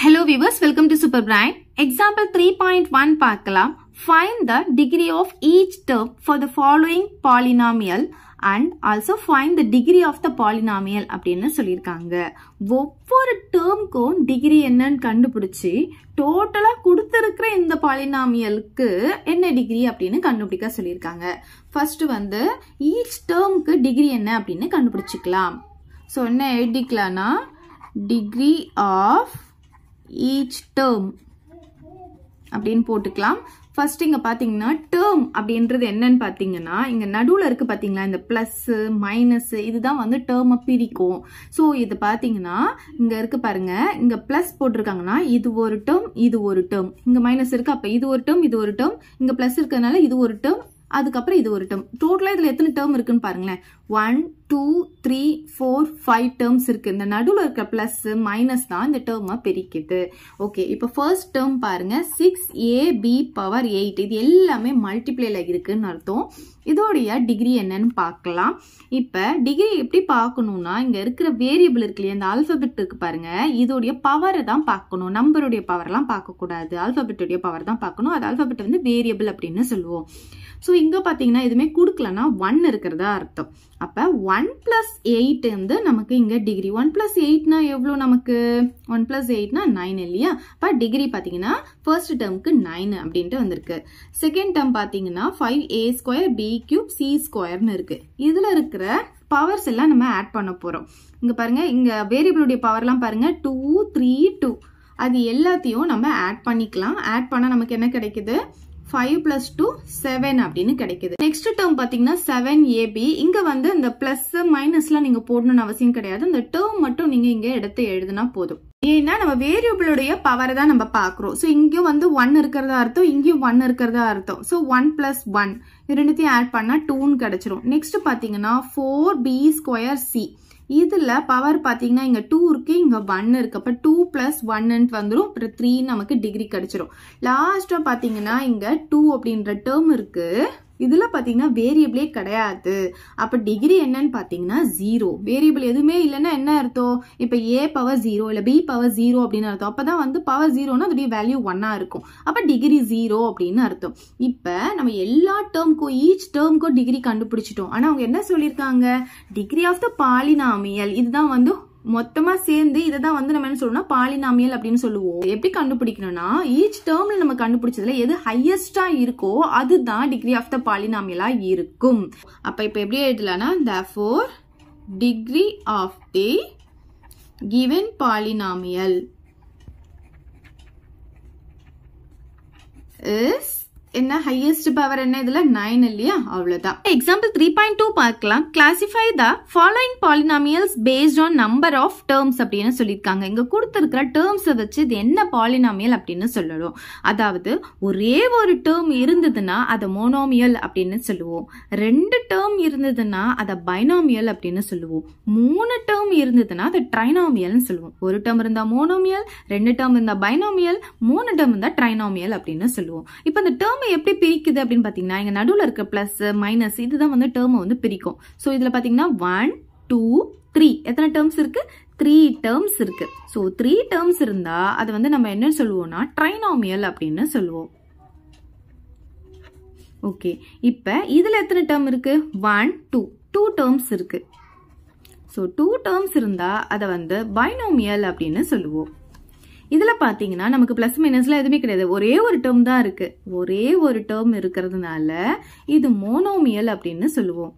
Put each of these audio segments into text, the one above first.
Hello viewers welcome to super brain example three point one பார்க்கலாம் find the degree of each term for the following polynomial and also find the degree of the polynomial அப்படின்னு சொல்லியிருக்காங்க ஒவ்வொரு டேர்ம்க்கும் degree என்னன்னு கண்டுபிடிச்சி டோட்டலாக கொடுத்துருக்கிற இந்த பாலினாமியலுக்கு என்ன டிகிரி அப்படின்னு கண்டுபிடிக்க சொல்லியிருக்காங்க ஃபர்ஸ்ட் வந்து ஈச் டேர்முக்கு டிகிரி என்ன அப்படின்னு கண்டுபிடிச்சிக்கலாம் ஸோ என்ன எழுதிக்கலாம்னா டிகிரி ஆஃப் each டேர்ம் அப்படின்னு போட்டுக்கலாம் ஃபர்ஸ்ட் இங்க பார்த்தீங்கன்னா டேர்ம் அப்படின்றது என்னன்னு பாத்தீங்கன்னா இங்க நடுவில் இருக்கு பார்த்தீங்களா இந்த ப்ளஸ்ஸு மைனஸ்ஸு இதுதான் வந்து டேர்மை பிரிக்கும் ஸோ இது பாத்தீங்கன்னா இங்க இருக்கு பாருங்க இங்க ப்ளஸ் போட்டிருக்காங்கன்னா இது ஒரு டேர்ம் இது ஒரு டேர்ம் இங்க மைனஸ் இருக்கு அப்ப இது ஒரு டேர்ம் இது ஒரு டேர்ம் இங்க ப்ளஸ் இருக்கிறதுனால இது ஒரு டேர்ம் அதுக்கப்புறம் இது ஒரு டேர்ம் டோட்டலாக இதில் எத்தனை டேர்ம் இருக்குன்னு பாருங்களேன் one two three four five terms இருக்குது இந்த நடுவில் இருக்க ப்ளஸ் மைனஸ் தான் இந்த டேர்மை பிரிக்குது ஓகே இப்போ ஃபர்ஸ்ட் டேர்ம் பாருங்க six A B power eight இது எல்லாமே மல்டிப்ளேல இருக்குன்னு அர்த்தம் இதோடைய டிகிரி என்னன்னு பார்க்கலாம் இப்போ டிகிரி எப்படி பார்க்கணும்னா இங்கே இருக்கிற வேரியபிள் இருக்கு இல்லையா இந்த ஆல்ஃபபெட் இருக்கு பாருங்க இதோடைய பவரை தான் பார்க்கணும் நம்பருடைய பவர்லாம் பார்க்கக்கூடாது ஆல்ஃபபெட்டுடைய பவர் தான் பார்க்கணும் அது ஆல்ஃபபெட் வந்து வேரியபிள் அப்படின்னு சொல்லுவோம் ஸோ இங்கே பார்த்தீங்கன்னா எதுவுமே கொடுக்கலன்னா ஒன் இருக்கிறதா அர்த்தம் அப்போ ஒன் பிளஸ் எயிட் வந்து நமக்கு இங்கே டிகிரி ஒன் பிளஸ் எயிட்னா எவ்வளோ நமக்கு ஒன் பிளஸ் எயிட்னா நைன் இல்லையா அப்போ டிகிரி பார்த்தீங்கன்னா ஃபர்ஸ்ட் டேர்முக்கு நைன் அப்படின்ட்டு வந்திருக்கு செகண்ட் டேர்ம் பார்த்தீங்கன்னா five A square B cube C ஸ்கொயர்னு இருக்கு இதில் இருக்கிற பவர்ஸ் எல்லாம் நம்ம ஆட் பண்ண போகிறோம் இங்கே பாருங்க இங்கே வேரியபிளுடைய பவர்லாம் பாருங்க டூ த்ரீ டூ அது எல்லாத்தையும் நம்ம ஆட் பண்ணிக்கலாம் ஆட் பண்ணால் நமக்கு என்ன கிடைக்குது ஃபைவ் plus டூ செவன் அப்படின்னு கிடைக்குது Next term பாத்தீங்கன்னா செவன் ஏபி இங்க வந்து இந்த பிளஸ் மைனஸ்லாம் நீங்க போட்ணும் அவசியம் கிடையாது இந்த டேர்ம் மட்டும் நீங்க இங்க எடுத்து எழுதுனா போதும் ஏன்னா நம்ம வேரியபிளுடைய பவரை தான் நம்ம பாக்குறோம் ஸோ இங்கேயும் வந்து ஒன் இருக்கிறதா அர்த்தம் இங்கேயும் 1 இருக்கிறதா அர்த்தம் ஸோ ஒன் plus ஒன் ரெண்டுத்தையும் ஆட் பண்ணா 2 கடைச்சிரும். Next பாத்தீங்கன்னா ஃபோர் பி ஸ்கொயர் சி இதுல பவர் பாத்தீங்கன்னா இங்க டூ இருக்கு இங்க ஒன் இருக்கு அப்ப டூ ப்ளஸ் ஒன்னுன்ட்டு வந்துடும் அப்புறம் த்ரீ நமக்கு டிகிரி கிடைச்சிரும் லாஸ்டா பாத்தீங்கன்னா இங்க டூ அப்படின்ற டேர்ம் இருக்கு இதுல பாத்தீங்கன்னா வேரியபிளே கிடையாது அப்ப டிகிரி என்னன்னு பாத்தீங்கன்னா ஜீரோ வேரியபிள் எதுவுமே இல்லைன்னா என்ன அர்த்தம் இப்ப ஏ பவர் ஜீரோ இல்ல பி பவர் ஜீரோ அப்படின்னு அர்த்தம் அப்பதான் வந்து பவர் ஜீரோனா அதோடைய வேல்யூ ஒன்னா இருக்கும் அப்ப டிகிரி ஜீரோ அப்படின்னு அர்த்தம் இப்ப நம்ம எல்லா டேர்ம்க்கும் ஈச் டேர்ம்க்கும் டிகிரி கண்டுபிடிச்சிட்டோம் ஆனா அவங்க என்ன சொல்லியிருக்காங்க டிகிரி ஆஃப் த பாலினாமியல் இதுதான் வந்து மொத்தமா சேர்ந்து இதை தான் வந்து நம்ம என்ன சொல்லணும்னா பாலினாமியல் அப்படின்னு சொல்லுவோம் எப்படி கண்டுபிடிக்கணும்னா ஈச் டேர்ம்ல நம்ம கண்டுபிடிச்சதுல எது ஹையஸ்டா இருக்கோ அதுதான் டிகிரி ஆஃப் த பாலினாமியலா இருக்கும் அப்ப இப்ப எப்படி எழுதலாம்னா the four degree of the given polynomial is என்ன ஹையஸ்ட் பவர் என்ன இதுல நைன் இல்லையா அவ்வளவுதான் எக்ஸாம்பிள் த்ரீ பாயிண்ட் டூ பார்க்கலாம் classify the following polynomials based on number of terms அப்படின்னு சொல்லியிருக்காங்க இங்க கொடுத்துருக்கிற டேர்ம்ஸை வச்சு இது என்ன பாலினாமியல் அப்படின்னு சொல்லணும் அதாவது ஒரே ஒரு டேர்ம் இருந்ததுன்னா அதை மோனோமியல் அப்படின்னு சொல்லுவோம் ரெண்டு டேர்ம் இருந்ததுன்னா அதை பைனாமியல் அப்படின்னு சொல்லுவோம் மூணு டேர்ம் இருந்ததுன்னா அதை ட்ரைனாமியல்னு சொல்லுவோம் ஒரு டேர்ம் இருந்தா மோனோமியல் ரெண்டு டேர்ம் இருந்தா பைனாமியல் மூணு டேர்ம் இருந்தா ட்ரைனாமியல் அப்படின்னு சொல்லுவோம் இப்போ இந்த டேர்ம் டேர்மை எப்படி பிரிக்குது அப்படின்னு பார்த்தீங்கன்னா எங்கள் நடுவில் இருக்க ப்ளஸ் மைனஸ் இதுதான் வந்து டேர்மை வந்து பிரிக்கும் ஸோ இதில் பார்த்தீங்கன்னா ஒன் டூ த்ரீ எத்தனை டேர்ம்ஸ் இருக்குது த்ரீ டேர்ம்ஸ் இருக்குது ஸோ த்ரீ டேர்ம்ஸ் இருந்தால் அதை வந்து நம்ம என்ன சொல்லுவோம்னா ட்ரைனாமியல் அப்படின்னு சொல்லுவோம் ஓகே இப்போ இதில் எத்தனை டேர்ம் இருக்குது ஒன் டூ டூ டேர்ம்ஸ் இருக்குது ஸோ டூ டேர்ம்ஸ் இருந்தால் அதை வந்து பைனோமியல் அப்படின்னு சொல்லுவோம் இதில் பார்த்தீங்கன்னா நமக்கு ப்ளஸ் மைனஸ்லாம் எதுவுமே கிடையாது ஒரே ஒரு டேர்ம் தான் இருக்குது ஒரே ஒரு டேர்ம் இருக்கிறதுனால இது மோனோமியல் அப்படின்னு சொல்லுவோம்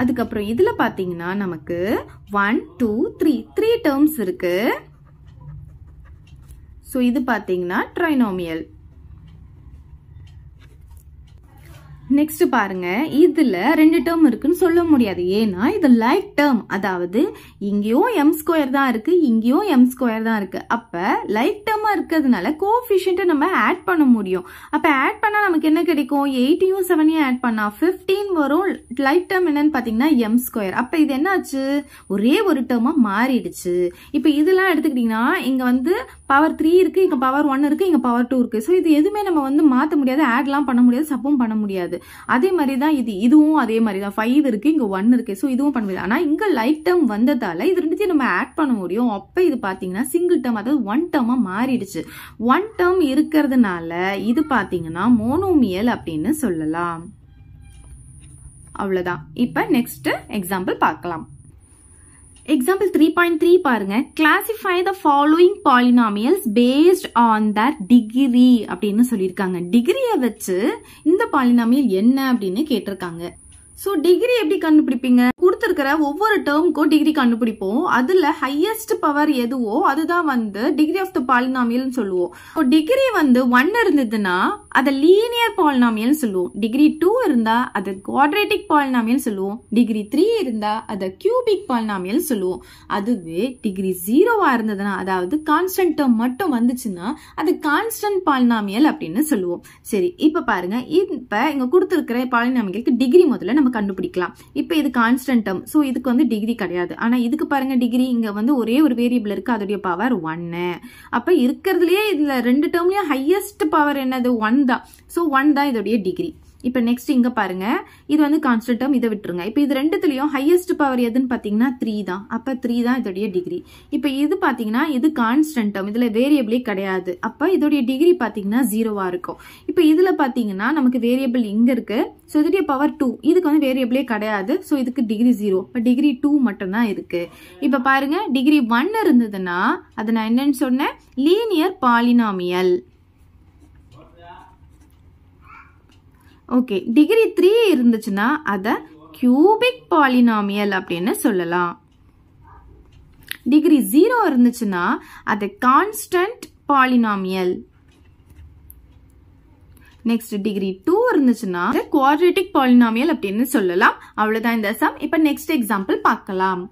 அதுக்கப்புறம் இதில் பார்த்தீங்கன்னா நமக்கு one two three three terms இருக்குது ஸோ இது பாத்தீங்கன்னா ட்ரைனோமியல் நெக்ஸ்ட் பாருங்க இதுல ரெண்டு டேர்ம் இருக்குன்னு சொல்ல முடியாது ஏன்னா இது லைக் டேர்ம் அதாவது இங்கேயும் எம் ஸ்கொயர் தான் இருக்கு இங்கேயும் எம் ஸ்கொயர் தான் இருக்கு அப்ப லைக் டேர்மா இருக்கிறதுனால கோஃபிஷியன்ட்டை நம்ம ஆட் பண்ண முடியும் அப்ப ஆட் பண்ணா நமக்கு என்ன கிடைக்கும் எயிட்டியும் செவனையும் ஆட் பண்ணா பிப்டீன் வரும் லைக் டேர்ம் என்னன்னு பாத்தீங்கன்னா எம் ஸ்கொயர் அப்ப இது என்னாச்சு ஒரே ஒரு டேர்மா மாறிடுச்சு இப்ப இதெல்லாம் எடுத்துக்கிட்டீங்கன்னா இங்க வந்து பவர் த்ரீ இருக்குது இங்கே பவர் ஒன் இருக்குது இங்கே பவர் டூ இருக்குது ஸோ இது எதுவுமே நம்ம வந்து மாற்ற முடியாது ஆட்லாம் பண்ண முடியாது சப்பும் பண்ண முடியாது அதே மாதிரி தான் இது இதுவும் அதே மாதிரி தான் ஃபைவ் இருக்குது இங்கே ஒன் இருக்குது ஸோ இதுவும் பண்ண முடியாது ஆனால் இங்கே லைஃப் டேம் வந்ததால் இது ரெண்டுத்தையும் நம்ம ஆட் பண்ண முடியும் அப்போ இது பார்த்தீங்கன்னா சிங்கிள் டேர்ம் அதாவது ஒன் டேர்மாக மாறிடுச்சு ஒன் டேர்ம் இருக்கிறதுனால இது பார்த்தீங்கன்னா மோனோமியல் அப்படின்னு சொல்லலாம் அவ்வளோதான் இப்போ நெக்ஸ்ட் எக்ஸாம்பிள் பார்க்கலாம் எக்ஸாம்பிள் த்ரீ பாயிண்ட் த்ரீ பாருங்க classify the following polynomials based on their degree அப்படின்னு சொல்லியிருக்காங்க டிகிரியை வச்சு இந்த பாலினாமியல் என்ன அப்படின்னு கேட்டிருக்காங்க ஸோ டிகிரி எப்படி கண்டுபிடிப்பீங்க கொடுத்திருக்கிற ஒவ்வொரு டேர்முக்கும் டிகிரி கண்டுபிடிப்போம் அதில் ஹையஸ்ட் பவர் எதுவோ அதுதான் வந்து டிகிரி ஆஃப் த பாலினாமியல்னு சொல்லுவோம் டிகிரி வந்து ஒன் இருந்ததுன்னா அதை லீனியர் பாலினாமியல் சொல்லுவோம் டிகிரி டூ இருந்தா அதை குவாட்ரேட்டிக் பாலினாமியல் சொல்லுவோம் டிகிரி த்ரீ இருந்தா அதை கியூபிக் பாலினாமியல் சொல்லுவோம் அதுவே டிகிரி ஜீரோவா இருந்ததுன்னா அதாவது கான்ஸ்டன்ட் டேர்ம் மட்டும் வந்துச்சுன்னா அது கான்ஸ்டன்ட் பாலினாமியல் அப்படின்னு சொல்லுவோம் சரி இப்போ பாருங்க இப்போ இங்க கொடுத்திருக்கிற பாலினாமியலுக்கு டிகிரி முதல்ல நம்ம கண்டுபிடிக்கலாம் இப்போ இது கான்ஸ்டன்ட் டம் ஸோ இதுக்கு வந்து டிகிரி கிடையாது ஆனால் இதுக்கு பாருங்க டிகிரி இங்கே வந்து ஒரே ஒரு வேரியபிள் இருக்குது அதோடைய பவர் ஒன்னு அப்போ இருக்கிறதுலையே இதில் ரெண்டு டேர்ம்லயும் ஹையஸ்ட் பவர் என்னது ஒன் தான் ஸோ ஒன் தான் இதோடைய டிகிரி இப்போ நெக்ஸ்ட் இங்கே பாருங்க இது வந்து கான்ஸ்டன்ட் இதை விட்டுருங்க இப்போ இது ரெண்டுத்துலையும் ஹையஸ்ட் பவர் எதுன்னு பார்த்தீங்கன்னா த்ரீ தான் அப்போ த்ரீ தான் இதோடைய டிகிரி இப்போ இது பார்த்தீங்கன்னா இது கான்ஸ்டன்ட் இதில் வேரியபிளே கிடையாது அப்போ இதோடைய டிகிரி பார்த்தீங்கன்னா ஜீரோவாக இருக்கும் இப்போ இதில் பார்த்தீங்கன்னா நமக்கு வேரியபிள் இங்கே இருக்குது ஸோ இதோடைய பவர் டூ இதுக்கு வந்து வேரியபிளே கிடையாது ஸோ இதுக்கு டிகிரி ஜீரோ இப்போ டிகிரி டூ மட்டும்தான் இருக்குது இப்போ பாருங்க டிகிரி ஒன் இருந்ததுன்னா அதை நான் என்னன்னு சொன்னேன் linear polynomial okay degree three இருந்துச்சுன்னா அதை கியூபிக் பாலினாமியல் அப்படின்னு சொல்லலாம் டிகிரி ஜீரோ இருந்துச்சுன்னா அது constant polynomial next degree two இருந்துச்சுன்னா குவாட்ரேட்டிக் பாலினாமியல் அப்படின்னு சொல்லலாம் அவ்வளவுதான் இந்த சம் இப்ப நெக்ஸ்ட் எக்ஸாம்பிள் பார்க்கலாம்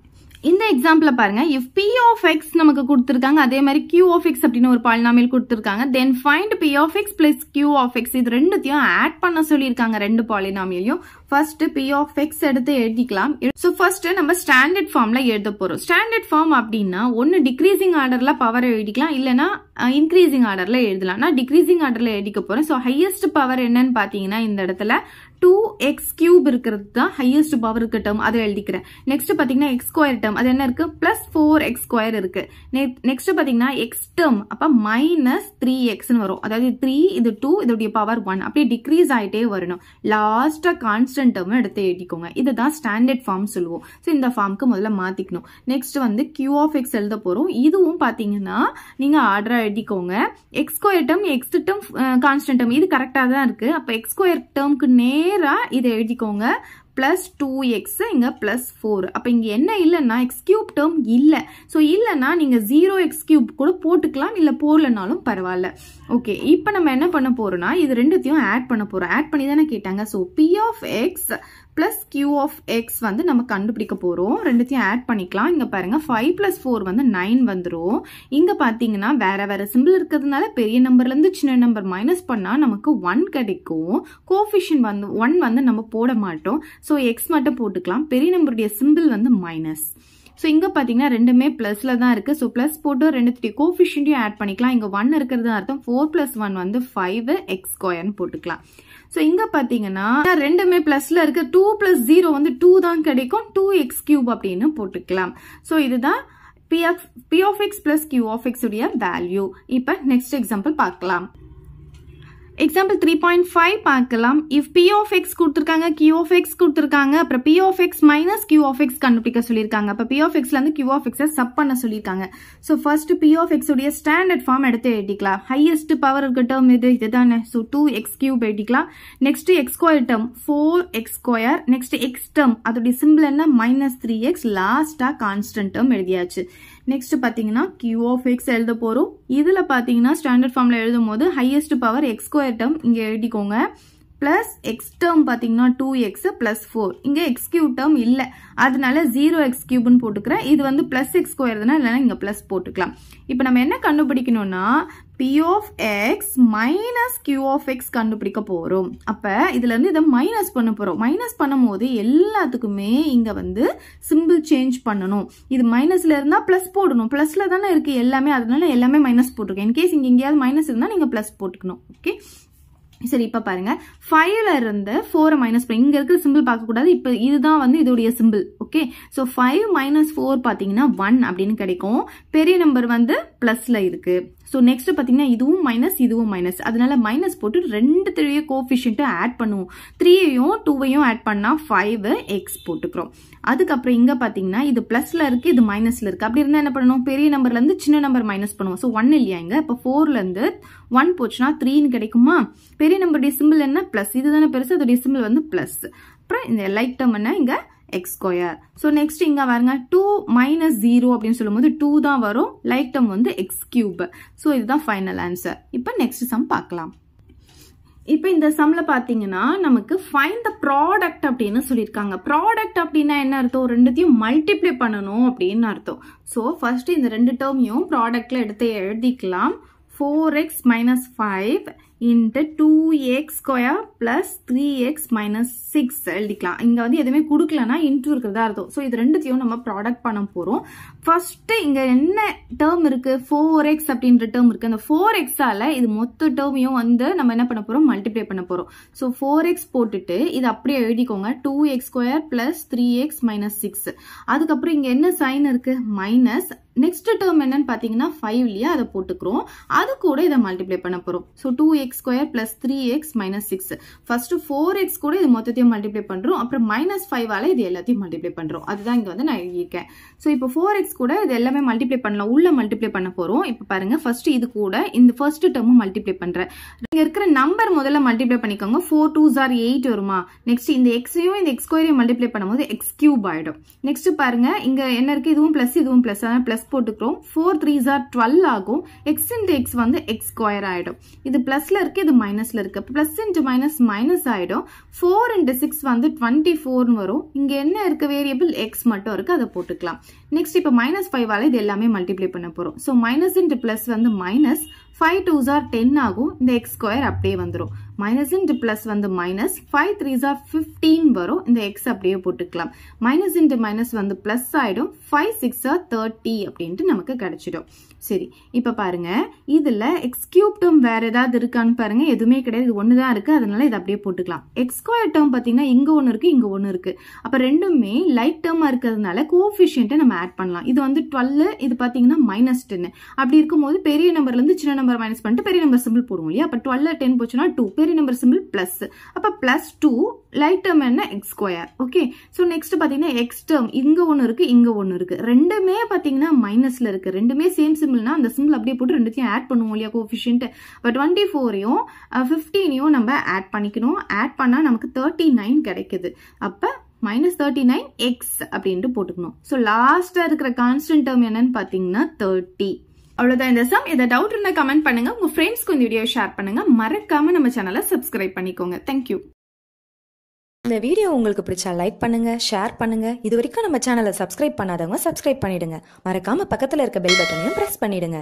இந்த எக்ஸாம்பிள் பாருங்க இஃப் பி ஆஃப் எக்ஸ் நமக்கு கொடுத்துருக்காங்க அதே மாதிரி கியூ ஆஃப் எக்ஸ் அப்படின்னு ஒரு பாலினாமியல் கொடுத்துருக்காங்க then find P of X plus Q of X இது ரெண்டுத்தையும் ஆட் பண்ண சொல்லியிருக்காங்க ரெண்டு பாலினாமியலையும் ஃபர்ஸ்ட் பி ஆஃப் எக்ஸ் எடுத்து எழுதிக்கலாம் ஸோ ஃபர்ஸ்ட் நம்ம ஸ்டாண்டர்ட் ஃபார்ம்ல எழுத போறோம் ஸ்டாண்டர்ட் ஃபார்ம் அப்படின்னா ஒன்னு டிக்ரீசிங் ஆர்டர்ல பவர் எழுதிக்கலாம் இல்லைன்னா இன்க்ரீசிங் ஆர்டர்ல எழுதலாம் நான் டிக்ரீசிங் ஆர்டர்ல எழுதிக்க போறேன் ஸோ ஹையஸ்ட் பவர் என்னன்னு பாத்தீங்கன்னா இந்த இடத்துல டூ எக்ஸ் கியூப் இருக்கிறது தான் ஹையஸ்ட் பவர் இருக்க டேர்ம் அதை எழுதிக்கிறேன் நெக்ஸ்ட் பார்த்தீங்கன்னா எக்ஸ் ஸ்கொயர் டேர்ம் அது என்ன இருக்கு பிளஸ் ஃபோர் எக்ஸ் ஸ்கொயர் இருக்கு நெக்ஸ்ட் பார்த்தீங்கன்னா எக்ஸ் டேர்ம் அப்போ மைனஸ் த்ரீ எக்ஸ்னு வரும் அதாவது த்ரீ இது டூ இதோடைய பவர் ஒன் அப்படி டிக்ரீஸ் ஆகிட்டே வரணும் லாஸ்ட்டாக கான்ஸ்டன்ட் டேர்ம் எடுத்து எழுதிக்கோங்க இதை தான் ஸ்டாண்டர்ட் ஃபார்ம் சொல்லுவோம் ஸோ இந்த ஃபார்முக்கு முதல்ல மாற்றிக்கணும் நெக்ஸ்ட் வந்து கியூ ஆஃப் எக்ஸ் எழுத போகிறோம் இதுவும் பார்த்தீங்கன்னா நீங்கள் ஆர்டராக எழுதிக்கோங்க X square term X term இது கரெக்டாக தான் இருக்குது அப்போ எக்ஸ் ஸ்கொயர் நேராக இதை எழுதிக்கோங்க ப்ளஸ் டூ எக்ஸு இங்கே ப்ளஸ் ஃபோர் அப்போ இங்கே என்ன இல்லைன்னா எக்ஸ் டேர்ம் இல்லை ஸோ இல்லைன்னா நீங்கள் ஜீரோ எக்ஸ் கூட போட்டுக்கலாம் இல்லை போடலனாலும் பரவாயில்ல ஓகே இப்போ நம்ம என்ன பண்ண போகிறோம்னா இது ரெண்டுத்தையும் ஆட் பண்ண போகிறோம் ஆட் பண்ணி தானே கேட்டாங்க so P of X plus Q of X வந்து நம்ம கண்டுபிடிக்க போகிறோம் ரெண்டுத்தையும் ஆட் பண்ணிக்கலாம் இங்கே பாருங்கள் ஃபைவ் ப்ளஸ் ஃபோர் வந்து நைன் வந்துடும் இங்கே பார்த்தீங்கன்னா வேறு வேறு சிம்பிள் இருக்கிறதுனால பெரிய நம்பர்லேருந்து சின்ன நம்பர் மைனஸ் பண்ணால் நமக்கு ஒன் கிடைக்கும் கோஃபிஷன் வந்து ஒன் வந்து நம்ம போட மாட்டோம் ஸோ எக்ஸ் மட்டும் போட்டுக்கலாம் பெரிய நம்பருடைய சிம்பிள் வந்து மைனஸ் ஸோ இங்கே பார்த்தீங்கன்னா ரெண்டுமே ப்ளஸில் தான் இருக்குது ஸோ ப்ளஸ் போட்டு ரெண்டு த்ரீ ஆட் பண்ணிக்கலாம் இங்கே ஒன் இருக்கிறது அர்த்தம் ஃபோர் ப்ளஸ் ஒன் வந்து ஃபைவ் எக்ஸ் ஸ்கொயர்னு போட்டுக்கலாம் ஸோ இங்க பாத்தீங்கன்னா ரெண்டுமே பிளஸ்ல இருக்க டூ பிளஸ் ஜீரோ வந்து டூ தான் கிடைக்கும் டூ எக்ஸ் கியூப் அப்படின்னு போட்டுக்கலாம் ஸோ இதுதான் p of, p of x plus q of x உடைய வேல்யூ இப்ப நெக்ஸ்ட் எக்ஸாம்பிள் பார்க்கலாம் எக்ஸாம்பிள் த்ரீ பாயிண்ட் ஃபைவ் பார்க்கலாம் இஃப் பி ஆஃப் எக்ஸ் கொடுத்துருக்காங்க கியூ ஆஃப் எக்ஸ் கொடுத்துருக்காங்க அப்புறம் P of X minus Q of X கண்டுபிடிக்க சொல்லியிருக்காங்க அப்போ பி ஆஃப் எக்ஸ்லேருந்து கியூ ஆஃப் எக்ஸை சப் பண்ண சொல்லியிருக்காங்க so first P of X உடைய ஸ்டாண்டர்ட் ஃபார்ம் எடுத்து எழுதிக்கலாம் ஹையஸ்ட் பவர் இருக்க டேர்ம் இது இதுதானே ஸோ டூ எக்ஸ் கியூப் எழுதிக்கலாம் next X square term four X square next X term அதோடைய சிம்பிள் என்ன மைனஸ் த்ரீ எக்ஸ் லாஸ்டாக கான்ஸ்டன்ட் டேர்ம் எழுதியாச்சு நெக்ஸ்ட் பார்த்தீங்கன்னா கியூ ஆஃப் எக்ஸ் எழுத போகிறோம் இதில் பார்த்தீங்கன்னா ஸ்டாண்டர்ட் ஃபார்மில் எழுதும் போது ஹையஸ்ட் பவர் எக்ஸ்கொயர் டேர்ம் இங்கே எழுதிக்கோங்க பிளஸ் எக்ஸ் டேர்ம் பார்த்தீங்கன்னா டூ எக்ஸ் பிளஸ் ஃபோர் இங்கே எக்ஸ் கியூப் டேர்ம் இல்லை அதனால ஜீரோ எக்ஸ் கியூப்னு போட்டுக்கிறேன் இது வந்து பிளஸ் எக்ஸ் ஸ்கொயர் தானே இல்லைன்னா இங்கே பிளஸ் போட்டுக்கலாம் இப்போ நம்ம என்ன கண்டுபிடிக்கணும்னா P of x minus Q of x கண்டுபிடிக்க போகிறோம் அப்போ இதுலேருந்து இதை மைனஸ் பண்ண போகிறோம் மைனஸ் பண்ணும்போது எல்லாத்துக்குமே இங்கே வந்து சிம்பிள் சேஞ்ச் பண்ணணும் இது மைனஸில் இருந்தால் ப்ளஸ் போடணும் ப்ளஸில் தானே இருக்குது எல்லாமே அதனால எல்லாமே மைனஸ் போட்டுக்கு இன்கேஸ் இங்கே எங்கேயாவது மைனஸ் இருந்தால் நீங்கள் ப்ளஸ் போட்டுக்கணும் ஓகே சரி இப்போ பாருங்க ஃபைவ்ல இருந்து ஃபோரை மைனஸ் பண்ணி இங்கே இருக்கிற சிம்பிள் பார்க்கக்கூடாது இப்போ இதுதான் வந்து இதோடைய simple okay so five minus four பார்த்தீங்கன்னா ஒன் அப்படின்னு கிடைக்கும் பெரிய நம்பர் வந்து ப்ளஸில் இருக்கு ஸோ நெக்ஸ்ட் பார்த்தீங்கன்னா இதுவும் மைனஸ் இதுவும் மைனஸ் அதனால மைனஸ் போட்டு ரெண்டு த்ரீய கோஃபிஷியன்ட்டை ஆட் பண்ணுவோம் த்ரீயையும் டூவையும் ஆட் பண்ணால் ஃபைவ் எக்ஸ் போட்டுக்கிறோம் அதுக்கப்புறம் இங்கே பார்த்தீங்கன்னா இது ப்ளஸில் இருக்குது இது மைனஸில் இருக்குது அப்படி இருந்தால் என்ன பண்ணணும் பெரிய நம்பர்லேருந்து சின்ன நம்பர் மைனஸ் பண்ணுவோம் ஸோ ஒன் இல்லையா இங்கே இப்போ ஃபோர்லேருந்து ஒன் போச்சுன்னா த்ரீன்னு கிடைக்குமா பெரிய நம்பருடைய சிம்பிள் என்ன பிளஸ் இதுதானே பெருசு அதோடைய சிம்பிள் வந்து பிளஸ் அப்புறம் இந்த லைக் டம் என்ன இங்க எக்ஸ் ஸ்கொயர் ஸோ நெக்ஸ்ட் இங்கே பாருங்க டூ மைனஸ் ஜீரோ அப்படின்னு சொல்லும்போது டூ தான் வரும் லைக் டேர்ம் வந்து எக்ஸ் கியூப் ஸோ இதுதான் ஃபைனல் ஆன்சர் இப்போ நெக்ஸ்ட் சம் பார்க்கலாம் இப்போ இந்த சம்ல பார்த்தீங்கன்னா நமக்கு ஃபைன் த ப்ராடக்ட் அப்படின்னு சொல்லியிருக்காங்க ப்ராடக்ட் அப்படின்னா என்ன அர்த்தம் ரெண்டுத்தையும் மல்டிப்ளை பண்ணணும் அப்படின்னு அர்த்தம் ஸோ ஃபர்ஸ்ட் இந்த ரெண்டு டேர்மையும் ப்ராடக்ட்ல எடுத்து எழுதிக்கலாம் 4x minus 5 into two X square plus three X minus six எழுதிக்கலாம் இங்கே வந்து எதுவுமே கொடுக்கலன்னா இன்ட்டு இருக்கிறதா அர்த்தம் ஸோ இது ரெண்டுத்தையும் நம்ம ப்ராடக்ட் பண்ண போகிறோம் ஃபர்ஸ்ட் இங்கே என்ன டேர்ம் இருக்கு ஃபோர் எக்ஸ் அப்படின்ற டேர்ம் இருக்கு அந்த ஃபோர் எக்ஸால இது மொத்த டேர்மையும் வந்து நம்ம என்ன பண்ண போகிறோம் மல்டிப்ளை பண்ண போகிறோம் ஸோ ஃபோர் எக்ஸ் போட்டுட்டு இது அப்படியே எழுதிக்கோங்க two X square plus three X minus six அதுக்கப்புறம் இங்கே என்ன சைன் இருக்கு மைனஸ் நெக்ஸ்ட் டேர்ம் என்னன்னு பார்த்தீங்கன்னா ஃபைவ் இல்லையா அதை போட்டுக்கிறோம் அது கூட இதை மல்டிப்ளை பண்ண போகிறோம் so two X x square plus three X minus six first four X கூட இது மொத்தத்தையும் அப்பிறு minus அப்புறம் மைனஸ் இது எல்லாத்தையும் multiply பண்டுரும் அதுதான் இங்க வந்து நான் இருக்கேன் ஸோ இப்போ ஃபோர் எக்ஸ் கூட இது எல்லாமே multiply பண்ணலாம் உள்ள multiply பண்ண போரும் இப்போ பாருங்க first இது கூட இந்த first term multiply பண்றேன் இங்க இருக்கிற நம்பர் முதல்ல பண்ணிக்கோங்க ஃபோர் டூ ஜார் எயிட் வருமா நெக்ஸ்ட் இந்த எக்ஸையும் இந்த பண்ணும்போது ஆயிடும் பாருங்க என்ன இதுவும் இதுவும் போட்டுக்கிறோம் ஃபோர் த்ரீ டுவெல் ஆகும் எக்ஸ் எக்ஸ் வந்து இது பிளஸ்ல இருக்கு இது மைனஸ்ல இருக்கு பிளஸ் இன்ட்டு மைனஸ் மைனஸ் ஆயிடும் ஃபோர் இன்ட்டு சிக்ஸ் வந்து டுவெண்ட்டி ஃபோர்னு வரும் இங்க என்ன இருக்கு வேரியபிள் எக்ஸ் மட்டும் இருக்கு அதை போட்டுக்கலாம் நெக்ஸ்ட் இப்போ மைனஸ் ஃபைவ் ஆல இது எல்லாமே மல்டிப்ளை பண்ண போறோம் ஸோ மைனஸ் இன்ட்டு பிளஸ் வந்து minus five twos are ten ஆகும் இந்த எக்ஸ் ஸ்கொயர் அப்படியே வந்துடும் மைனஸ் into plus வந்து மைனஸ் ஃபைவ் த்ரீஸா 15 வரும் இந்த எக்ஸ் அப்படியே போட்டுக்கலாம் மைனஸ் into மைனஸ் வந்து ப்ளஸ் ஆகிடும் ஃபைவ் சிக்ஸா தேர்ட்டி அப்படின்ட்டு நமக்கு கடச்சிடும் சரி இப்போ பாருங்க இதில் x cubed டேர்ம் வேற இருக்கான் இருக்கான்னு பாருங்க எதுவுமே கிடையாது ஒன்று தான் இருக்குது அதனால இதை அப்படியே போட்டுக்கலாம் எக்ஸ் டேர்ம் பார்த்தீங்கன்னா இங்கே ஒன்று இருக்குது இங்கே ஒன்று இருக்குது அப்போ ரெண்டுமே லைட் டேர்மாக இருக்கிறதுனால நம்ம ஆட் பண்ணலாம் இது வந்து இது பார்த்தீங்கன்னா மைனஸ் டென்னு அப்படி பெரிய நம்பர்லேருந்து சின்ன நம்பர் மைனஸ் பண்ணிட்டு பெரிய நம்பர் சிம்பிள் போடுவோம் இல்லையா டென் போச்சுன்னா டூ மாதிரி நம்பர் சிம்பிள் பிளஸ் அப்போ பிளஸ் டூ லைட் டேர்ம் என்ன X square okay so next பார்த்தீங்கன்னா எக்ஸ் டேர்ம் இங்கே ஒன்று இருக்குது இங்கே ஒன்று இருக்குது ரெண்டுமே பார்த்தீங்கன்னா மைனஸில் இருக்குது ரெண்டுமே சேம் சிம்பிள்னா அந்த சிம்பிள் அப்படியே போட்டு ரெண்டுத்தையும் ஆட் பண்ணுவோம் இல்லையா கோஃபிஷியன்ட்டு பட் டுவெண்ட்டி ஃபோரையும் ஃபிஃப்டீனையும் நம்ம ஆட் பண்ணிக்கணும் ஆட் பண்ணால் நமக்கு தேர்ட்டி நைன் கிடைக்குது அப்போ மைனஸ் தேர்ட்டி நைன் எக்ஸ் அப்படின்ட்டு போட்டுக்கணும் ஸோ லாஸ்ட்டாக இருக்கிற கான்ஸ்டன்ட் டேர்ம் என்னன்னு பார்த்தீங்கன்னா தேர்ட்டி அவ்வளவுதான் இந்த சம் இதை டவுட் இருந்தால் கமெண்ட் பண்ணுங்கள் உங்கள் ஃப்ரெண்ட்ஸ்க்கு இந்த வீடியோ ஷேர் பண்ணுங்கள் மறக்காமல் நம்ம சேனலை சப்ஸ்கிரைப் பண்ணிக்கோங்க தேங்க்யூ இந்த வீடியோ உங்களுக்கு பிடிச்சா லைக் பண்ணுங்க ஷேர் பண்ணுங்க இது வரைக்கும் நம்ம சேனலை சப்ஸ்கிரைப் பண்ணாதவங்க சப்ஸ்கிரைப் பண்ணிடுங்க மறக்காம பக்கத்தில் இருக்க பெல் பட்டனையும் ப்ரெஸ் பண்ணிடுங்க